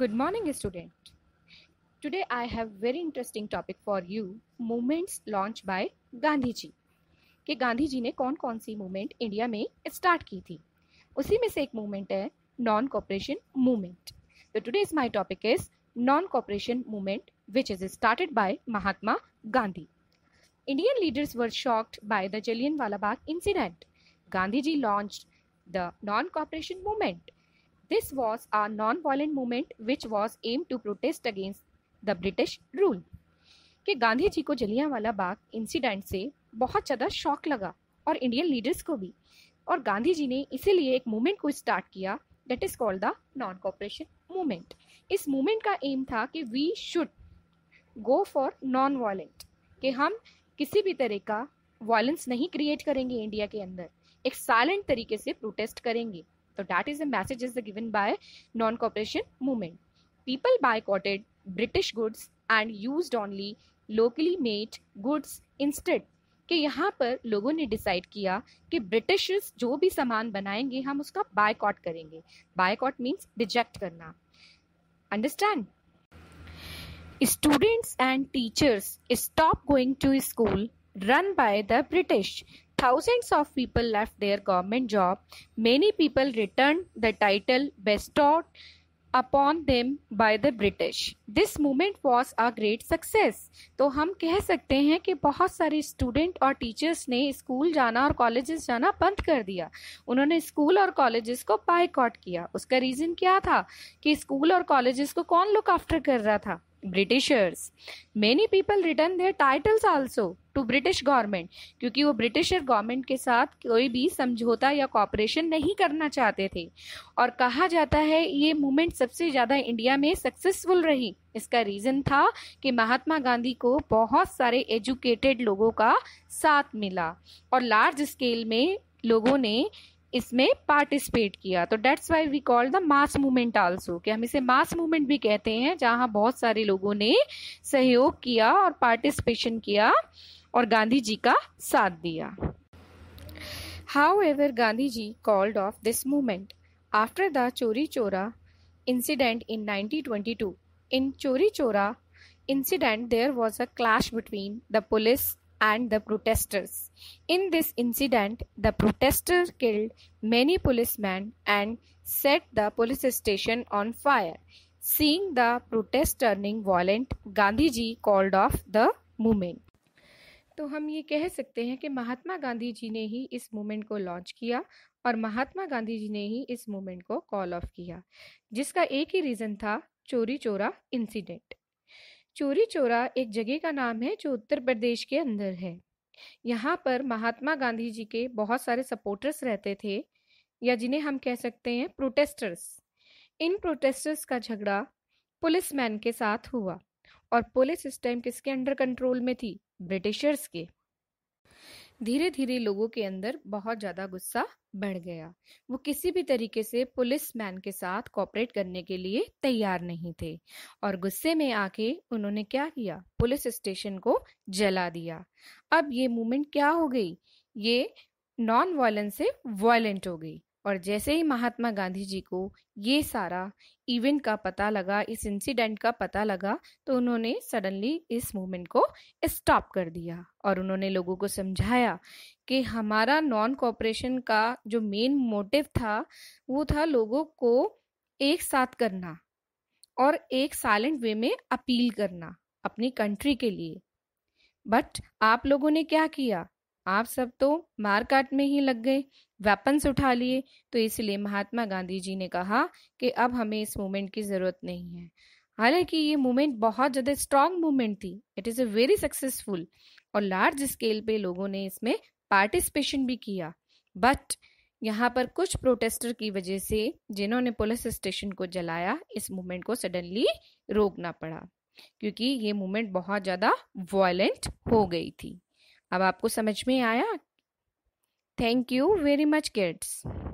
Good morning, student. Today I have very interesting topic for you. Movements launched by Gandhi जी कि गांधी जी ने कौन कौन सी मूवमेंट इंडिया में स्टार्ट की थी उसी में से एक मूवमेंट है नॉन कॉपरेशन मूवमेंट तो today is my topic is non cooperation movement which is started by Mahatma Gandhi Indian leaders were shocked by the Jallianwala Bagh incident Gandhi ji launch the non cooperation movement This was a non-violent movement which was aimed to protest against the British rule. कि गांधी जी को जलियांवाला बाग incident से बहुत ज़्यादा शौक लगा और Indian leaders को भी और गांधी जी ने इसीलिए एक मूवमेंट को स्टार्ट किया that is called the non cooperation movement इस मूवमेंट का एम था कि we should go for non violent कि हम किसी भी तरह का वायलेंस नहीं क्रिएट करेंगे इंडिया के अंदर एक साइलेंट तरीके से प्रोटेस्ट करेंगे So that is the message is the given by non-cooperation movement. People boycotted British goods and used only locally made goods instead. कि यहाँ पर लोगों ने डिसाइड किया कि ब्रिटिश जो भी सामान बनाएंगे हम उसका बायकॉट करेंगे बायकॉट मीन्स रिजेक्ट करना understand students and teachers stop going to school run by the British thousands of people left their government job. Many people returned the title bestowed upon them by the British this movement was a great success तो हम कह सकते हैं कि बहुत सारे student और teachers ने स्कूल जाना और कॉलेजेस जाना बंद कर दिया उन्होंने स्कूल और कॉलेजेस को बायकॉट किया उसका रीज़न क्या था कि स्कूल और कॉलेजेस को कौन लुक आफ्टर कर रहा था Britishers many people return their titles also to British government क्योंकि वो ब्रिटिश गवर्नमेंट के साथ कोई भी समझौता या कॉपरेशन नहीं करना चाहते थे और कहा जाता है ये मूवमेंट सबसे ज़्यादा इंडिया में सक्सेसफुल रही इसका रीज़न था कि महात्मा गांधी को बहुत सारे एजुकेटेड लोगों का साथ मिला और लार्ज स्केल में लोगों ने इसमें पार्टिसिपेट किया तो that's why we call the mass movement also कि हम इसे मास मूवमेंट भी कहते हैं जहां बहुत सारे लोगों ने सहयोग किया और पार्टिसिपेशन किया Or Gandhi जी का साथ दिया However, Gandhi ji called off this movement after the Chori Chora incident in 1922. In Chori Chora incident, there was a clash between the police and the protesters. In this incident, the protesters killed many policemen and set the police station on fire. Seeing the protest turning violent, Gandhi ji called off the movement. तो हम ये कह सकते हैं कि महात्मा गांधी जी ने ही इस movement को लॉन्च किया और महात्मा गांधी जी ने ही इस मूवमेंट को कॉल ऑफ किया जिसका एक ही रीज़न था चोरी चोरा इंसिडेंट चोरी चोरा एक जगह का नाम है जो उत्तर प्रदेश के अंदर है यहाँ पर महात्मा गांधी जी के बहुत सारे सपोर्टर्स रहते थे या जिन्हें हम कह सकते हैं प्रोटेस्टर्स इन प्रोटेस्टर्स का झगड़ा पुलिस मैन के साथ हुआ और पुलिस इस टाइम किसके अंडर कंट्रोल में थी ब्रिटिशर्स के धीरे धीरे लोगों के अंदर बहुत ज़्यादा गुस्सा बढ़ गया वो किसी भी तरीके से पुलिस मैन के साथ कॉपरेट करने के लिए तैयार नहीं थे और गुस्से में आके उन्होंने क्या किया पुलिस स्टेशन को जला दिया अब ये मूवमेंट क्या हो गई ये नॉन वायलेंस से वायलेंट हो गई और जैसे ही महात्मा गांधी जी को ये सारा इवेंट का पता लगा इस इंसिडेंट का पता लगा तो उन्होंने सडनली इस मूवमेंट को स्टॉप कर दिया और उन्होंने लोगों को समझाया कि हमारा नॉन कॉपरेशन का जो मेन मोटिव था वो था लोगों को एक साथ करना और एक साइलेंट वे में अपील करना अपनी कंट्री के लिए बट आप लोगों ने क्या किया आप सब तो मार काट में ही लग गए वेपन्स उठा लिए तो इसलिए महात्मा गांधी जी ने कहा कि अब हमें इस मूवमेंट की ज़रूरत नहीं है हालांकि ये मूवमेंट बहुत ज़्यादा स्ट्रांग मूवमेंट थी it is a very successful और लार्ज स्केल पे लोगों ने इसमें पार्टिसिपेशन भी किया बट यहाँ पर कुछ प्रोटेस्टर की वजह से जिन्होंने पुलिस स्टेशन को जलाया इस मूवमेंट को सडनली रोकना पड़ा क्योंकि ये मूवमेंट बहुत ज़्यादा वॉयलेंट हो गई थी अब आपको समझ में आया thank you very much kids